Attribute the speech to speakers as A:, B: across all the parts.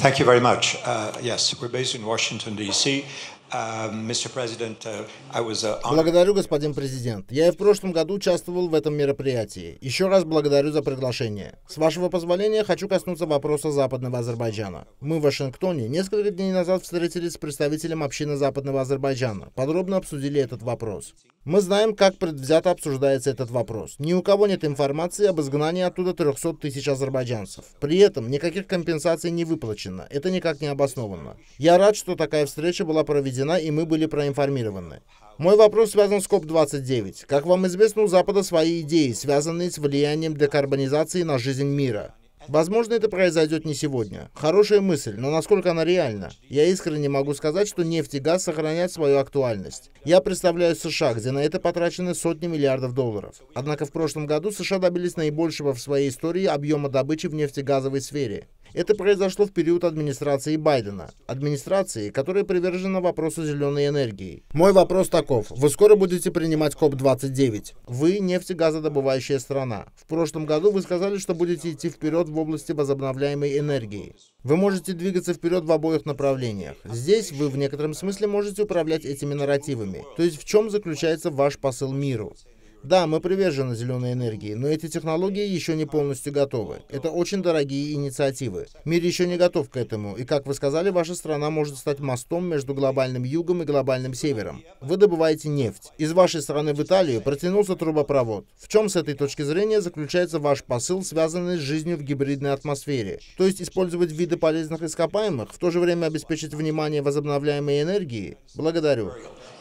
A: Thank you very much.
B: Uh, yes, we're based in Washington, D.C. Uh, uh, uh, благодарю,
A: господин президент. Я и в прошлом году участвовал в этом мероприятии. Еще раз благодарю за приглашение. С вашего позволения хочу коснуться вопроса Западного Азербайджана. Мы в Вашингтоне несколько дней назад встретились с представителем общины Западного Азербайджана. Подробно обсудили этот вопрос. Мы знаем, как предвзято обсуждается этот вопрос. Ни у кого нет информации об изгнании оттуда 300 тысяч азербайджанцев. При этом никаких компенсаций не выплачено. Это никак не обосновано. Я рад, что такая встреча была проведена проведена и мы были проинформированы. Мой вопрос связан с КОП-29. Как вам известно, у Запада свои идеи, связанные с влиянием декарбонизации на жизнь мира. Возможно, это произойдет не сегодня. Хорошая мысль, но насколько она реальна? Я искренне могу сказать, что нефть и газ сохраняют свою актуальность. Я представляю США, где на это потрачены сотни миллиардов долларов. Однако в прошлом году США добились наибольшего в своей истории объема добычи в нефтегазовой сфере. Это произошло в период администрации Байдена, администрации, которая привержена вопросу зеленой энергии. Мой вопрос таков. Вы скоро будете принимать КОП-29. Вы нефтегазодобывающая страна. В прошлом году вы сказали, что будете идти вперед в области возобновляемой энергии. Вы можете двигаться вперед в обоих направлениях. Здесь вы в некотором смысле можете управлять этими нарративами. То есть в чем заключается ваш посыл миру? Да, мы привержены зеленой энергии, но эти технологии еще не полностью готовы. Это очень дорогие инициативы. Мир еще не готов к этому, и, как вы сказали, ваша страна может стать мостом между глобальным югом и глобальным севером. Вы добываете нефть. Из вашей страны в Италию протянулся трубопровод. В чем с этой точки зрения заключается ваш посыл, связанный с жизнью в гибридной атмосфере? То есть использовать виды полезных ископаемых, в то же время обеспечить внимание возобновляемой энергии? Благодарю.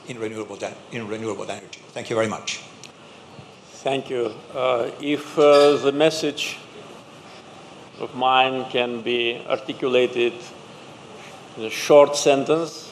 A: in renewable, in renewable energy. Thank you very much. Thank you. Uh,
B: if uh, the message of mine can be articulated in a short sentence,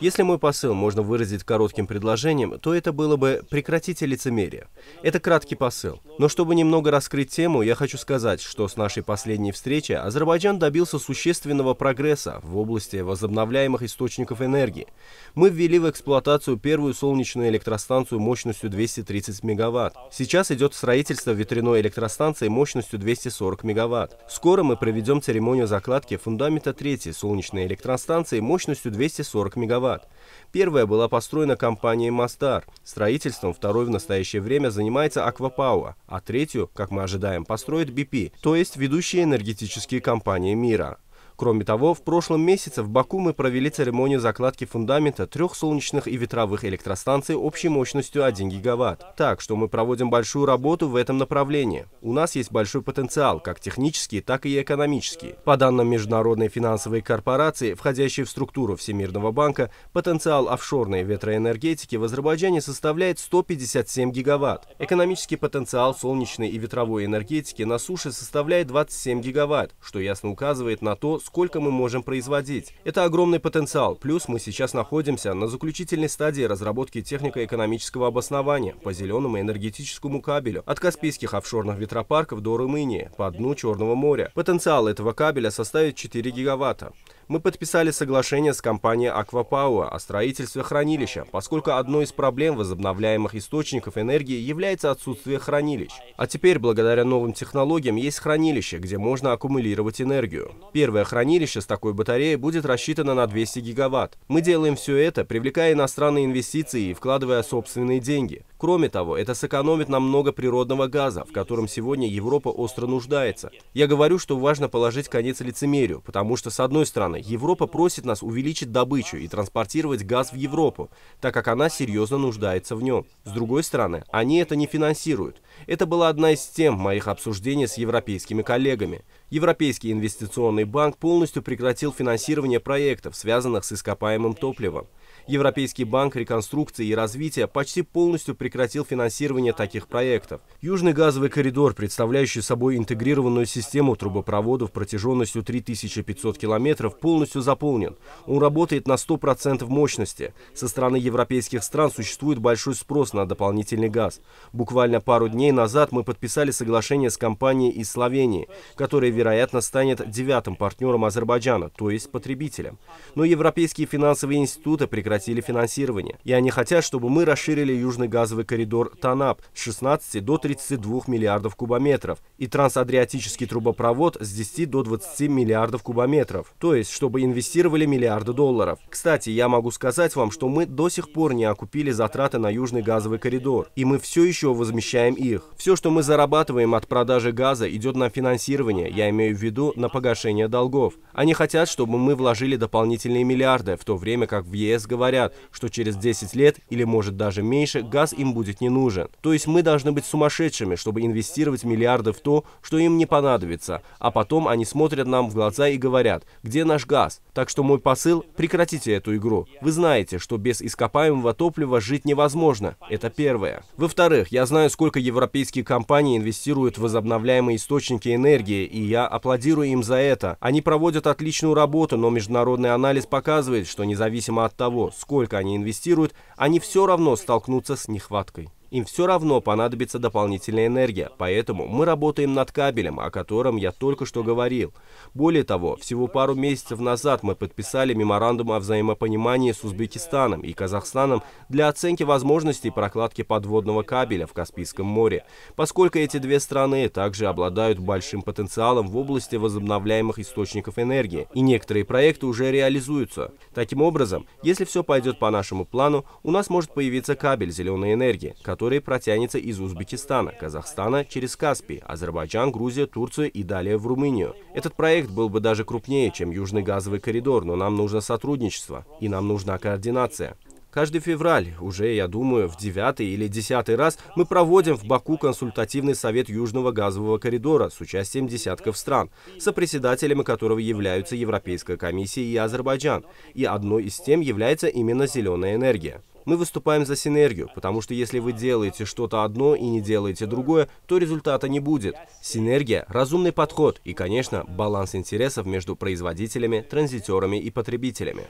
B: Если мой посыл можно выразить коротким предложением, то это было бы «прекратите лицемерие». Это краткий посыл. Но чтобы немного раскрыть тему, я хочу сказать, что с нашей последней встречи Азербайджан добился существенного прогресса в области возобновляемых источников энергии. Мы ввели в эксплуатацию первую солнечную электростанцию мощностью 230 мегаватт. Сейчас идет строительство ветряной электростанции мощностью 240 мегаватт. Скоро мы проведем церемонию закладки фундамента третьей солнечной электростанции мощностью 240 40 мегаватт. Первая была построена компанией «Мастар». Строительством второй в настоящее время занимается «Аквапауа», а третью, как мы ожидаем, построит BP, то есть ведущие энергетические компании мира. Кроме того, в прошлом месяце в Баку мы провели церемонию закладки фундамента трех солнечных и ветровых электростанций общей мощностью 1 гигаватт. Так что мы проводим большую работу в этом направлении. У нас есть большой потенциал, как технический, так и экономический. По данным Международной финансовой корпорации, входящей в структуру Всемирного банка, потенциал офшорной ветроэнергетики в Азербайджане составляет 157 гигаватт. Экономический потенциал солнечной и ветровой энергетики на суше составляет 27 гигаватт, что ясно указывает на то, сколько мы можем производить. Это огромный потенциал. Плюс мы сейчас находимся на заключительной стадии разработки технико-экономического обоснования по зеленому энергетическому кабелю от Каспийских офшорных ветропарков до Румынии по дну Черного моря. Потенциал этого кабеля составит 4 гигаватта. Мы подписали соглашение с компанией «Аквапауэ» о строительстве хранилища, поскольку одной из проблем возобновляемых источников энергии является отсутствие хранилищ. А теперь, благодаря новым технологиям, есть хранилище, где можно аккумулировать энергию. Первое хранилище с такой батареей будет рассчитано на 200 гигаватт. Мы делаем все это, привлекая иностранные инвестиции и вкладывая собственные деньги. Кроме того, это сэкономит нам много природного газа, в котором сегодня Европа остро нуждается. Я говорю, что важно положить конец лицемерию, потому что, с одной стороны, Европа просит нас увеличить добычу и транспортировать газ в Европу, так как она серьезно нуждается в нем. С другой стороны, они это не финансируют. Это была одна из тем моих обсуждений с европейскими коллегами. Европейский инвестиционный банк полностью прекратил финансирование проектов, связанных с ископаемым топливом. Европейский банк реконструкции и развития почти полностью прекратил финансирование таких проектов. Южный газовый коридор, представляющий собой интегрированную систему трубопроводов протяженностью 3500 километров, полностью заполнен. Он работает на 100% мощности. Со стороны европейских стран существует большой спрос на дополнительный газ. Буквально пару дней дней назад мы подписали соглашение с компанией из Словении, которая, вероятно, станет девятым партнером Азербайджана, то есть потребителем. Но европейские финансовые институты прекратили финансирование, и они хотят, чтобы мы расширили южный газовый коридор ТАНАП с 16 до 32 миллиардов кубометров и трансадриатический трубопровод с 10 до 20 миллиардов кубометров, то есть чтобы инвестировали миллиарды долларов. Кстати, я могу сказать вам, что мы до сих пор не окупили затраты на южный газовый коридор, и мы все еще возмещаем их других. Все, что мы зарабатываем от продажи газа, идет на финансирование, я имею в виду на погашение долгов. Они хотят, чтобы мы вложили дополнительные миллиарды, в то время как в ЕС говорят, что через 10 лет или может даже меньше газ им будет не нужен. То есть мы должны быть сумасшедшими, чтобы инвестировать миллиарды в то, что им не понадобится, а потом они смотрят нам в глаза и говорят, где наш газ? Так что мой посыл – прекратите эту игру. Вы знаете, что без ископаемого топлива жить невозможно. Это первое. Во-вторых, я знаю, сколько европейцев Европейские компании инвестируют в возобновляемые источники энергии, и я аплодирую им за это. Они проводят отличную работу, но международный анализ показывает, что независимо от того, сколько они инвестируют, они все равно столкнутся с нехваткой. Им все равно понадобится дополнительная энергия, поэтому мы работаем над кабелем, о котором я только что говорил. Более того, всего пару месяцев назад мы подписали меморандум о взаимопонимании с Узбекистаном и Казахстаном для оценки возможностей прокладки подводного кабеля в Каспийском море, поскольку эти две страны также обладают большим потенциалом в области возобновляемых источников энергии, и некоторые проекты уже реализуются. Таким образом, если все пойдет по нашему плану, у нас может появиться кабель зеленой энергии, который протянется из Узбекистана, Казахстана через Каспий, Азербайджан, Грузия, Турцию и далее в Румынию. Этот проект был бы даже крупнее, чем Южный газовый коридор, но нам нужно сотрудничество и нам нужна координация. Каждый февраль, уже, я думаю, в девятый или десятый раз мы проводим в Баку консультативный совет Южного газового коридора с участием десятков стран, сопредседателями которого являются Европейская комиссия и Азербайджан. И одной из тем является именно зеленая энергия. Мы выступаем за синергию, потому что если вы делаете что-то одно и не делаете другое, то результата не будет. Синергия, разумный подход и, конечно, баланс интересов между производителями, транзитерами и потребителями.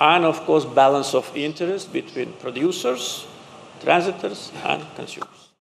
B: And of course, balance of interest between producers, transitors and consumers.